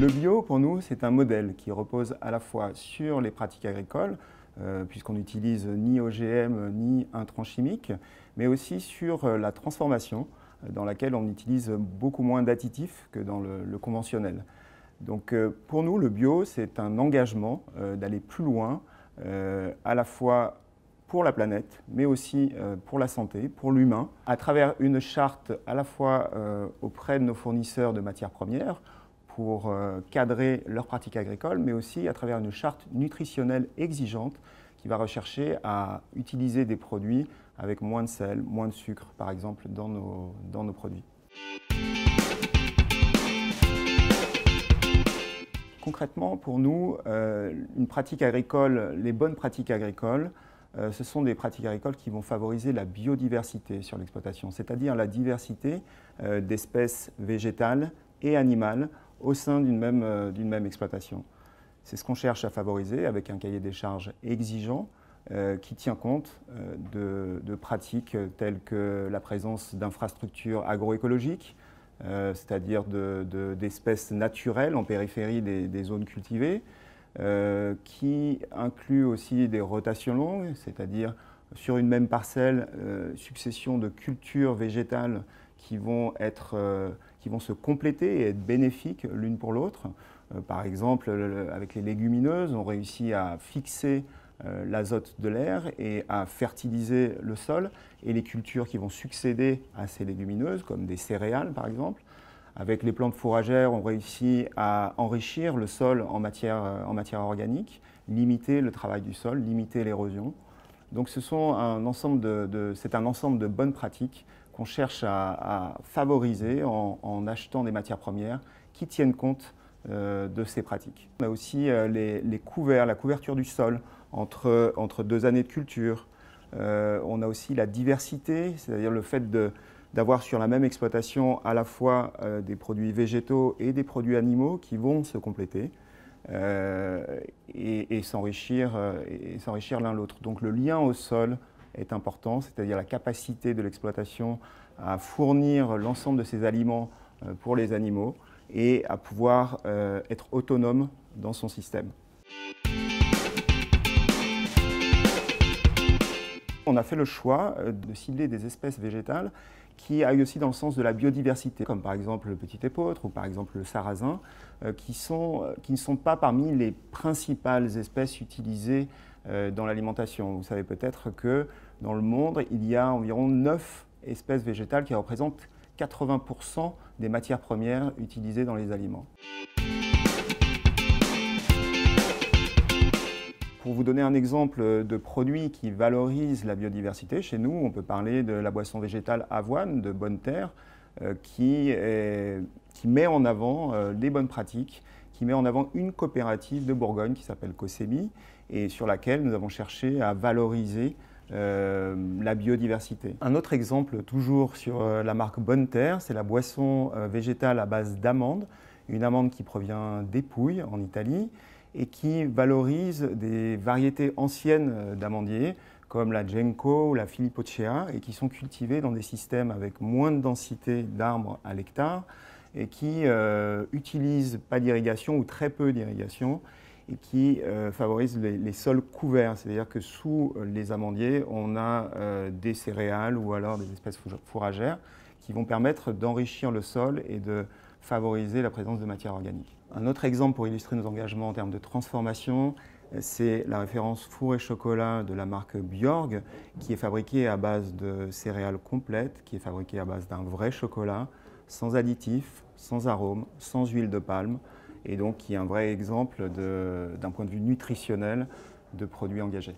Le bio, pour nous, c'est un modèle qui repose à la fois sur les pratiques agricoles, euh, puisqu'on n'utilise ni OGM ni intrants chimiques, mais aussi sur euh, la transformation, euh, dans laquelle on utilise beaucoup moins d'additifs que dans le, conventionnel. Donc pour nous, le bio, c'est un engagement d'aller plus loin, à la fois pour la planète, mais aussi pour la santé, pour l'humain, à travers une charte à la fois auprès de nos fournisseurs de matières premières, pour euh, cadrer leurs pratiques agricoles, mais aussi à travers une charte nutritionnelle exigeante qui va rechercher à utiliser des produits avec moins de sel, moins de sucre, par exemple, dans nos, dans nos produits. Concrètement, pour nous, euh, une pratique agricole, les bonnes pratiques agricoles, euh, ce sont des pratiques agricoles qui vont favoriser la biodiversité sur l'exploitation, c'est-à-dire la diversité d'espèces végétales et animales au sein d'une même, euh, d'une même exploitation. C'est ce qu'on cherche à favoriser avec un cahier des charges exigeant euh, qui tient compte euh, de, pratiques telles que la présence d'infrastructures agroécologiques, c'est-à-dire d'espèces naturelles en périphérie des, des zones cultivées, qui inclut aussi des rotations longues, c'est-à-dire sur une même parcelle, succession de cultures végétales qui vont être qui vont se compléter et être bénéfiques l'une pour l'autre. Euh, par exemple, avec les légumineuses, on réussit à fixer euh, l'azote de l'air et à fertiliser le sol et les cultures qui vont succéder à ces légumineuses, comme des céréales par exemple. Avec les plantes fourragères, on réussit à enrichir le sol en matière, euh, en matière organique, limiter le travail du sol, limiter l'érosion. Donc c'est ce un ensemble de, un ensemble de bonnes pratiques qu'on cherche à, favoriser en, achetant des matières premières qui tiennent compte euh, de ces pratiques. On a aussi euh, les, couverts, la couverture du sol entre, deux années de culture. Euh, on a aussi la diversité, c'est-à-dire le fait d'avoir sur la même exploitation à la fois des produits végétaux et des produits animaux qui vont se compléter et s'enrichir l'un l'autre. Donc le lien au sol est important, c'est-à-dire la capacité de l'exploitation à fournir l'ensemble de ces aliments euh, pour les animaux et à pouvoir euh, être autonome dans son système. on a fait le choix euh, de cibler des espèces végétales qui aillent aussi dans le sens de la biodiversité, comme par exemple le petit épeautre ou par exemple le sarrasin, euh, qui, euh, qui ne sont pas parmi les principales espèces utilisées dans l'alimentation. Vous savez peut-être que dans le monde, il y a environ 9 espèces végétales qui représentent 80% des matières premières utilisées dans les aliments. pour vous donner un exemple de produits qui valorisent la biodiversité, chez nous, on peut parler de la boisson végétale avoine de Bonne Terre, euh, qui, met en avant les euh, bonnes pratiques, qui met en avant une coopérative de Bourgogne qui s'appelle COSEMI, et sur laquelle nous avons cherché à valoriser euh, la biodiversité. Un autre exemple, toujours sur la marque Bonne Terre, c'est la boisson végétale à base d'amandes, une amande qui provient des Pouilles en Italie, et qui valorise des variétés anciennes euh, d'amandiers comme la Genko ou la Filippochea et qui sont cultivées dans des systèmes avec moins de densité d'arbres à l'hectare et qui euh, utilisent pas d'irrigation ou très peu d'irrigation et qui euh, favorisent les, sols couverts, c'est-à-dire que sous euh, les amandiers, on a des céréales ou alors des espèces fourragères qui vont permettre d'enrichir le sol et de favoriser la présence de matières organiques. Un autre exemple pour illustrer nos engagements en termes de transformation, euh, c'est la référence four et chocolat de la marque Bjorg, qui est fabriquée à base de céréales complètes, qui est fabriquée à base d'un vrai chocolat, sans additifs, sans arômes, sans huile de palme, et donc qui est un vrai exemple d'un point de vue nutritionnel de produits engagés.